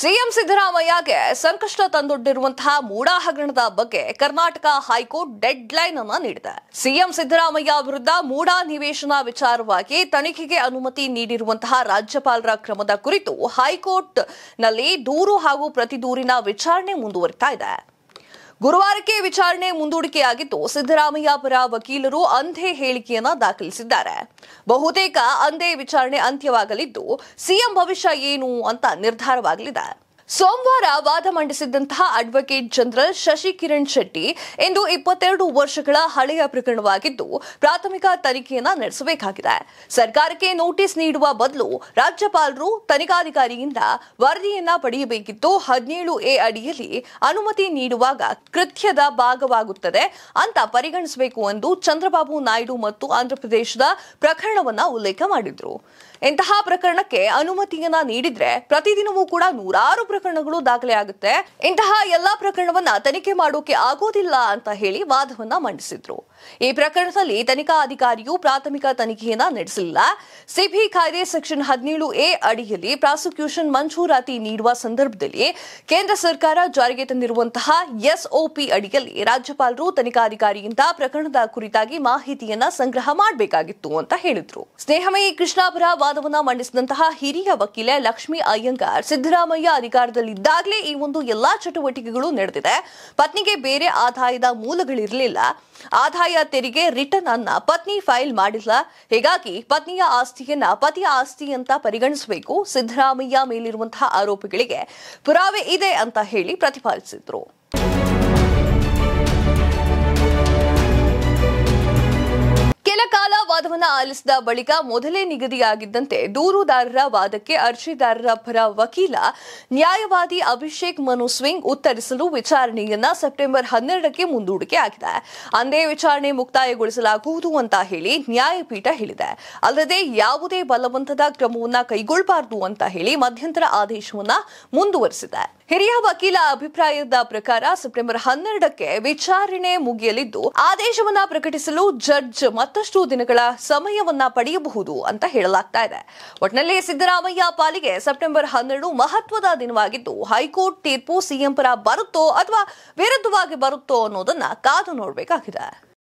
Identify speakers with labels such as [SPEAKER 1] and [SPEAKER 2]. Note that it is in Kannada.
[SPEAKER 1] ಸಿಎಂ ಸಿದ್ದರಾಮಯ್ಯಗೆ ಸಂಕಷ್ಟ ತಂದೊಡ್ಡಿರುವಂತಹ ಮೂಡಾ ಹಗರಣದ ಬಗ್ಗೆ ಕರ್ನಾಟಕ ಹೈಕೋರ್ಟ್ ಡೆಡ್ ಲೈನ್ ಅನ್ನ ನೀಡಿದೆ ಸಿಎಂ ಸಿದ್ದರಾಮಯ್ಯ ವಿರುದ್ಧ ಮೂಡಾ ನಿವೇಶನ ವಿಚಾರವಾಗಿ ತನಿಖೆಗೆ ಅನುಮತಿ ನೀಡಿರುವಂತಹ ರಾಜ್ಯಪಾಲರ ಕ್ರಮದ ಕುರಿತು ಹೈಕೋರ್ಟ್ನಲ್ಲಿ ದೂರು ಹಾಗೂ ಪ್ರತಿದೂರಿನ ವಿಚಾರಣೆ ಮುಂದುವರಿತಾ ಇದೆ ಗುರುವಾರಕ್ಕೆ ವಿಚಾರಣೆ ಮುಂದೂಡಿಕೆಯಾಗಿದ್ದು ಸಿದ್ದರಾಮಯ್ಯ ಪರ ವಕೀಲರು ಅಂಧೆ ಹೇಳಿಕೆಯನ್ನ ದಾಖಲಿಸಿದ್ದಾರೆ ಬಹುತೇಕ ಅಂದೇ ವಿಚಾರಣೆ ಅಂತ್ಯವಾಗಲಿದ್ದು ಸಿಎಂ ಭವಿಷ್ಯ ಏನು ಅಂತ ನಿರ್ಧಾರವಾಗಲಿದೆ ಸೋಮವಾರ ವಾದ ಮಂಡಿಸಿದ್ದಂತಹ ಅಡ್ವೊಕೇಟ್ ಜನರಲ್ ಶಶಿ ಕಿರಣ್ ಶೆಟ್ಟಿ ಇಂದು ಇಪ್ಪತ್ತೆರಡು ವರ್ಷಗಳ ಹಳೆಯ ಪ್ರಕರಣವಾಗಿದ್ದು ಪ್ರಾಥಮಿಕ ತನಿಖೆಯನ್ನ ನಡೆಸಬೇಕಾಗಿದೆ ಸರ್ಕಾರಕ್ಕೆ ನೋಟಿಸ್ ನೀಡುವ ಬದಲು ರಾಜ್ಯಪಾಲರು ತನಿಖಾಧಿಕಾರಿಯಿಂದ ವರದಿಯನ್ನ ಪಡೆಯಬೇಕಿದ್ದು ಹದಿನೇಳು ಎ ಅಡಿಯಲ್ಲಿ ಅನುಮತಿ ನೀಡುವಾಗ ಕೃತ್ಯದ ಭಾಗವಾಗುತ್ತದೆ ಅಂತ ಪರಿಗಣಿಸಬೇಕು ಎಂದು ಚಂದ್ರಬಾಬು ನಾಯ್ಡು ಮತ್ತು ಆಂಧ್ರಪ್ರದೇಶದ ಪ್ರಕರಣವನ್ನ ಉಲ್ಲೇಖ ಮಾಡಿದ್ರು ಇಂತಹ ಪ್ರಕರಣಕ್ಕೆ ಅನುಮತಿಯನ್ನ ನೀಡಿದ್ರೆ ಪ್ರತಿದಿನವೂ ಕೂಡ ನೂರಾರು ಪ್ರಕರಣಗಳು ದಾಖಲೆ ಆಗುತ್ತೆ ಇಂತಹ ಎಲ್ಲಾ ಪ್ರಕರಣವನ್ನ ತನಿಖೆ ಮಾಡೋಕೆ ಆಗೋದಿಲ್ಲ ಅಂತ ಹೇಳಿ ವಾದವನ್ನ ಮಂಡಿಸಿದ್ರು ಈ ಪ್ರಕರಣದಲ್ಲಿ ತನಿಖಾ ಅಧಿಕಾರಿಯು ಪ್ರಾಥಮಿಕ ತನಿಖೆಯನ್ನ ನಡೆಸಲಿಲ್ಲ ಸಿಬಿ ಕಾಯ್ದೆ ಸೆಕ್ಷನ್ ಹದಿನೇಳು ಎ ಅಡಿಯಲ್ಲಿ ಪ್ರಾಸಿಕ್ಯೂಷನ್ ಮಂಜೂರಾತಿ ನೀಡುವ ಸಂದರ್ಭದಲ್ಲಿ ಕೇಂದ್ರ ಸರ್ಕಾರ ಜಾರಿಗೆ ತಂದಿರುವಂತಹ ಎಸ್ಒಪಿ ಅಡಿಯಲ್ಲಿ ರಾಜ್ಯಪಾಲರು ತನಿಖಾಧಿಕಾರಿಯಿಂದ ಪ್ರಕರಣದ ಕುರಿತಾಗಿ ಮಾಹಿತಿಯನ್ನ ಸಂಗ್ರಹ ಮಾಡಬೇಕಾಗಿತ್ತು ಅಂತ ಹೇಳಿದ್ರು ಸ್ನೇಹಮಯಿ ಕೃಷ್ಣಾಪುರ ವಾದವನ್ನ ಮಂಡಿಸಿದಂತಹ ಹಿರಿಯ ವಕೀಲೆ ಲಕ್ಷ್ಮೀ ಅಯ್ಯಂಗಾರ್ ಸಿದ್ದರಾಮಯ್ಯ ಅಧಿಕಾರ ಇದ್ದಾಗಲೇ ಈ ಒಂದು ಎಲ್ಲಾ ಚಟುವಟಿಕೆಗಳು ನಡೆದಿದೆ ಪತ್ನಿಗೆ ಬೇರೆ ಆದಾಯದ ಮೂಲಗಳಿರಲಿಲ್ಲ ಆದಾಯ ತೆರಿಗೆ ರಿಟರ್ನ್ ಅನ್ನ ಪತ್ನಿ ಫೈಲ್ ಮಾಡಿಲ್ಲ ಹೀಗಾಗಿ ಪತ್ನಿಯ ಆಸ್ತಿಯನ್ನ ಪತಿಯ ಆಸ್ತಿ ಅಂತ ಪರಿಗಣಿಸಬೇಕು ಸಿದ್ದರಾಮಯ್ಯ ಮೇಲಿರುವಂತಹ ಆರೋಪಿಗಳಿಗೆ ಪುರಾವೆ ಇದೆ ಅಂತ ಹೇಳಿ ಪ್ರತಿಪಾದಿಸಿದ್ರು ವಾದವನ್ನ ಆಲಿಸಿದ ಬಳಿಕ ಮೊದಲೇ ನಿಗದಿಯಾಗಿದ್ದಂತೆ ದೂರುದಾರರ ವಾದಕ್ಕೆ ಅರ್ಜಿದಾರರ ಪರ ವಕೀಲ ನ್ಯಾಯವಾದಿ ಅಭಿಷೇಕ್ ಮನು ಸ್ವಿಂಗ್ ಉತ್ತರಿಸಲು ವಿಚಾರಣೆಯನ್ನ ಸೆಪ್ಟೆಂಬರ್ ಹನ್ನೆರಡಕ್ಕೆ ಮುಂದೂಡಿಕೆ ಆಗಿದೆ ಅಂದೇ ವಿಚಾರಣೆ ಮುಕ್ತಾಯಗೊಳಿಸಲಾಗುವುದು ಅಂತ ಹೇಳಿ ನ್ಯಾಯಪೀಠ ಹೇಳಿದೆ ಅಲ್ಲದೆ ಯಾವುದೇ ಬಲವಂತದ ಕ್ರಮವನ್ನ ಕೈಗೊಳ್ಳಬಾರದು ಅಂತ ಹೇಳಿ ಮಧ್ಯಂತರ ಆದೇಶವನ್ನ ಮುಂದುವರೆಸಿದೆ ಹಿರಿಯ ವಕೀಲ ಅಭಿಪ್ರಾಯದ ಪ್ರಕಾರ ಸೆಪ್ಟೆಂಬರ್ ಹನ್ನೆರಡಕ್ಕೆ ವಿಚಾರಣೆ ಮುಗಿಯಲಿದ್ದು ಆದೇಶವನ್ನ ಪ್ರಕಟಿಸಲು ಜಡ್ಜ್ ಮತ್ತಷ್ಟು ದಿನಗಳ ಸಮಯವನ್ನ ಪಡೆಯಬಹುದು ಅಂತ ಹೇಳಲಾಗ್ತಾ ಇದೆ ಒಟ್ನಲ್ಲಿ ಸಿದ್ದರಾಮಯ್ಯ ಪಾಲಿಗೆ ಸೆಪ್ಟೆಂಬರ್ ಹನ್ನೆರಡು ಮಹತ್ವದ ದಿನವಾಗಿದ್ದು ಹೈಕೋರ್ಟ್ ತೀರ್ಪು ಸಿಎಂ ಪರ ಬರುತ್ತೋ ಅಥವಾ ವಿರುದ್ಧವಾಗಿ ಬರುತ್ತೋ ಅನ್ನೋದನ್ನ ಕಾದು ನೋಡಬೇಕಾಗಿದೆ